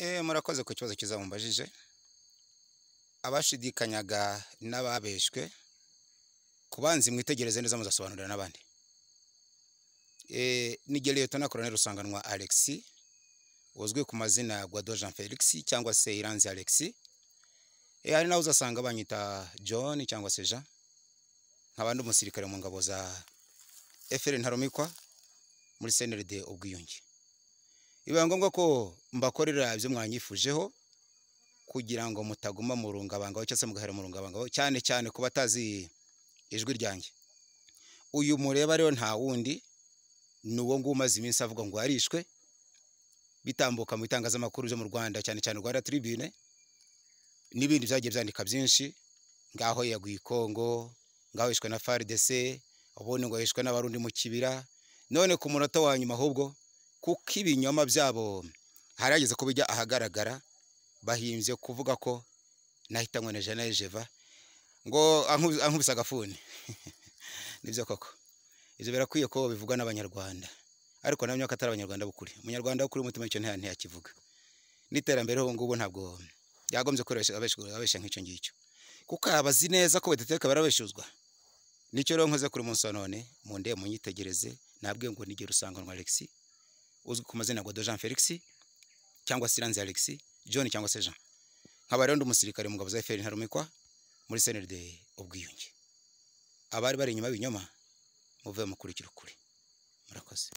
Eh, murakoze ku kibazo cyiza mumbajije abashidikanyaga n'ababeshywe kubanza mwitegereze neza muzasobanurira n'abandi eh, nigeriye tona koroneri rusanganwa alexi uzwi ku mazina ya guado jean felix cyangwa se iranzi alexi eh, hari nawe uzasanga banyita john cyangwa se jean nk'abandi umusirikare mu ngabo za eferi ntarumikwa muri seneri de ubwiyunge biba ngombwa ko mbakorera ibyo mwanyifujeho kugira ngo mutaguma mu rungabangaho cyangwa se mugahera mu rungabangaho cyane cyane kuba atazi ijwi ryanjye uyu mureba rero nta wundi ni uwo nguwo umaze iminsi avuga ngo warishwe bitambuka mu itangazamakuru byo mu Rwanda cyane cyane Rwanda Tribune n'ibindi byagiye byandika byinshi ngaho yaguye Kongo ngaho yishwe na FARDC ubundi ngo yishwe n'abarundi mu kibira none ku munota wa nyuma ahubwo kuko ibinyoma byabo harageze ko bijya ahagaragara bahimbye kuvuga ko nahitanywe na Jeanne Jeva ngo ankubise agafuni nibyo koko ibyo birakwiye ko bivugwa n'abanyarwanda ariko namwe ko atari abanyarwanda b'ukuri umunyarwanda w'ukuri umutima icyo ntiyakivuga n'iterambere ubu ngubu ntabwo yagombye gukoresha ababeshya nk'icyo ngicyo kuko abazi neza ko badateka barabeshuzwa nicyo rero nkoze kuri munsi wa none mu ndebe munyitegereze nabwe ngo nigere usanga nwa Alexis uzwi ku mazina ya Godo Jean Felix cyangwa Siranzi Alex John cyangwa se Jean nkaba rero ndi umusirikare mu ngabo za FPR ntarumikwa muri CNDD ubwiyunge abari bari inyuma y'ibinyoma muve mukurikira ukuri murakoze